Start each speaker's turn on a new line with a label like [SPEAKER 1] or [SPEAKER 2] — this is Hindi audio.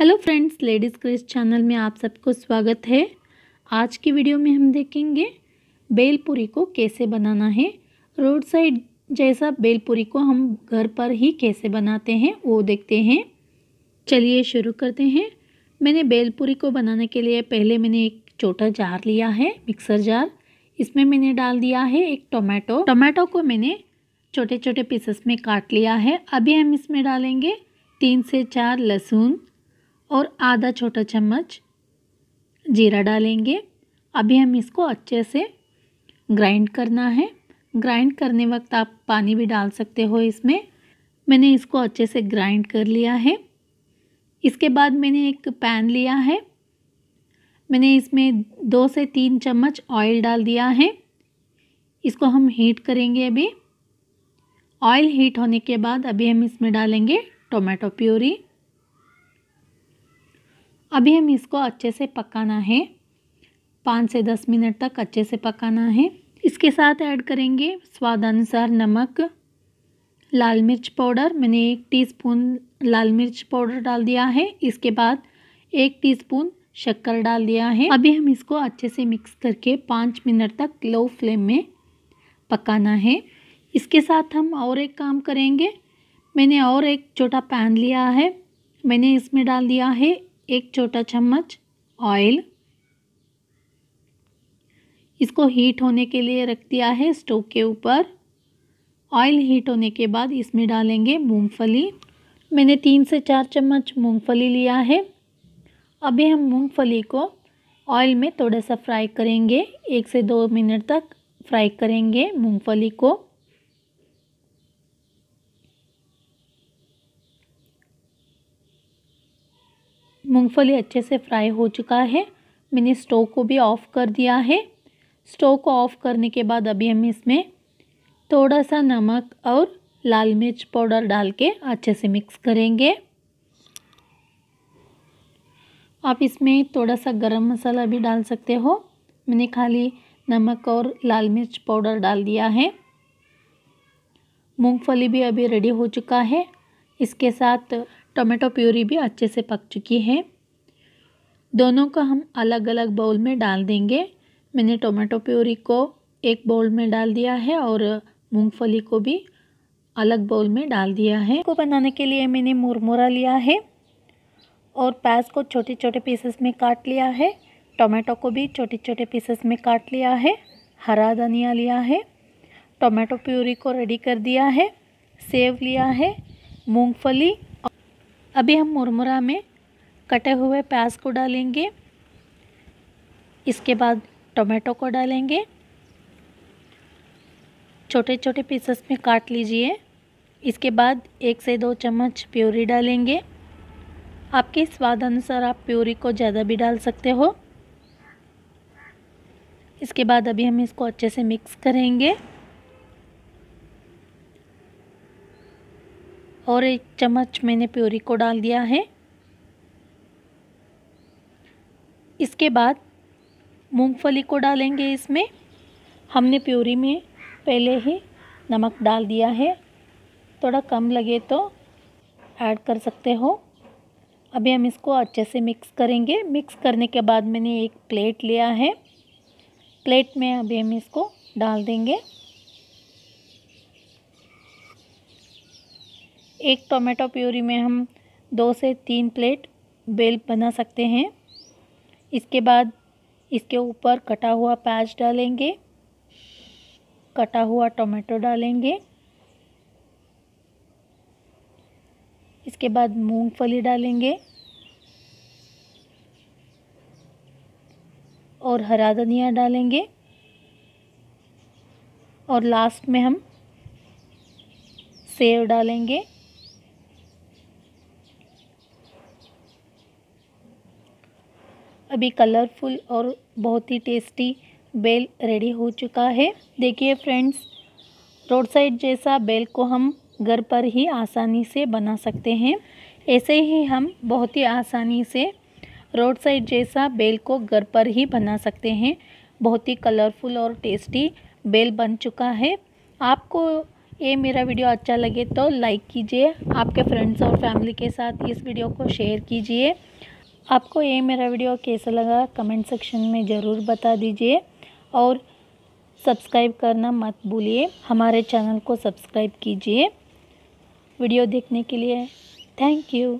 [SPEAKER 1] हेलो फ्रेंड्स लेडीज़ क्रिस चैनल में आप सबको स्वागत है आज की वीडियो में हम देखेंगे बेलपुरी को कैसे बनाना है रोड साइड जैसा बेलपुरी को हम घर पर ही कैसे बनाते हैं वो देखते हैं चलिए शुरू करते हैं मैंने बेलपुरी को बनाने के लिए पहले मैंने एक छोटा जार लिया है मिक्सर जार इसमें मैंने डाल दिया है एक टोमेटो टोमेटो को मैंने छोटे छोटे पीसेस में काट लिया है अभी हम इसमें डालेंगे तीन से चार लहसुन और आधा छोटा चम्मच जीरा डालेंगे अभी हम इसको अच्छे से ग्राइंड करना है ग्राइंड करने वक्त आप पानी भी डाल सकते हो इसमें मैंने इसको अच्छे से ग्राइंड कर लिया है इसके बाद मैंने एक पैन लिया है मैंने इसमें दो से तीन चम्मच ऑयल डाल दिया है इसको हम हीट करेंगे अभी ऑयल हीट होने के बाद अभी हम इसमें डालेंगे टोमेटो प्यूरी अभी हम इसको अच्छे से पकाना है पाँच से दस मिनट तक अच्छे से पकाना है इसके साथ ऐड करेंगे स्वादानुसार नमक लाल मिर्च पाउडर मैंने एक टीस्पून लाल मिर्च पाउडर डाल दिया है इसके बाद एक टीस्पून शक्कर डाल दिया है अभी हम इसको अच्छे से मिक्स करके पाँच मिनट तक लो फ्लेम में पकाना है इसके साथ हम और एक काम करेंगे मैंने और एक छोटा पैन लिया है मैंने इसमें डाल दिया है एक छोटा चम्मच ऑयल इसको हीट होने के लिए रख दिया है स्टोव के ऊपर ऑयल हीट होने के बाद इसमें डालेंगे मूंगफली मैंने तीन से चार चम्मच मूंगफली लिया है अभी हम मूंगफली को ऑयल में थोड़ा सा फ्राई करेंगे एक से दो मिनट तक फ्राई करेंगे मूंगफली को मूंगफली अच्छे से फ्राई हो चुका है मैंने स्टोव को भी ऑफ़ कर दिया है स्टोव को ऑफ़ करने के बाद अभी हम इसमें थोड़ा सा नमक और लाल मिर्च पाउडर डाल के अच्छे से मिक्स करेंगे आप इसमें थोड़ा सा गरम मसाला भी डाल सकते हो मैंने खाली नमक और लाल मिर्च पाउडर डाल दिया है मूंगफली भी अभी रेडी हो चुका है इसके साथ टोमेटो प्यूरी भी अच्छे से पक चुकी है दोनों को हम अलग अलग बाउल में डाल देंगे मैंने टोमेटो प्यूरी को एक बाउल में डाल दिया है और मूंगफली को भी अलग बाउल में डाल दिया है को बनाने के लिए मैंने मुरमुरा लिया है और प्याज को छोटे छोटे पीसेस में काट लिया है टोमेटो को भी छोटे छोटे पीसेस में काट लिया है हरा धनिया लिया है टोमेटो प्यूरी को रेडी कर दिया है सेव लिया है मूंगफली अभी हम मुरमुरा में कटे हुए प्याज को डालेंगे इसके बाद टोमेटो को डालेंगे छोटे छोटे पीसेस में काट लीजिए इसके बाद एक से दो चम्मच प्यूरी डालेंगे आपके स्वाद अनुसार आप प्यूरी को ज़्यादा भी डाल सकते हो इसके बाद अभी हम इसको अच्छे से मिक्स करेंगे और एक चम्मच मैंने प्योरी को डाल दिया है इसके बाद मूंगफली को डालेंगे इसमें हमने प्योरी में पहले ही नमक डाल दिया है थोड़ा कम लगे तो ऐड कर सकते हो अभी हम इसको अच्छे से मिक्स करेंगे मिक्स करने के बाद मैंने एक प्लेट लिया है प्लेट में अभी हम इसको डाल देंगे एक टोमेटो प्योरी में हम दो से तीन प्लेट बेल बना सकते हैं इसके बाद इसके ऊपर कटा हुआ प्याज डालेंगे कटा हुआ टोमेटो डालेंगे इसके बाद मूंगफली डालेंगे और हरा धनिया डालेंगे और लास्ट में हम सेव डालेंगे अभी कलरफुल और बहुत ही टेस्टी बेल रेडी हो चुका है देखिए फ्रेंड्स रोड साइड जैसा बेल को हम घर पर ही आसानी से बना सकते हैं ऐसे ही हम बहुत ही आसानी से रोड साइड जैसा बेल को घर पर ही बना सकते हैं बहुत ही कलरफुल और टेस्टी बेल बन चुका है आपको ये मेरा वीडियो अच्छा लगे तो लाइक कीजिए आपके फ्रेंड्स और फैमिली के साथ इस वीडियो को शेयर कीजिए आपको ये मेरा वीडियो कैसा लगा कमेंट सेक्शन में ज़रूर बता दीजिए और सब्सक्राइब करना मत भूलिए हमारे चैनल को सब्सक्राइब कीजिए वीडियो देखने के लिए थैंक यू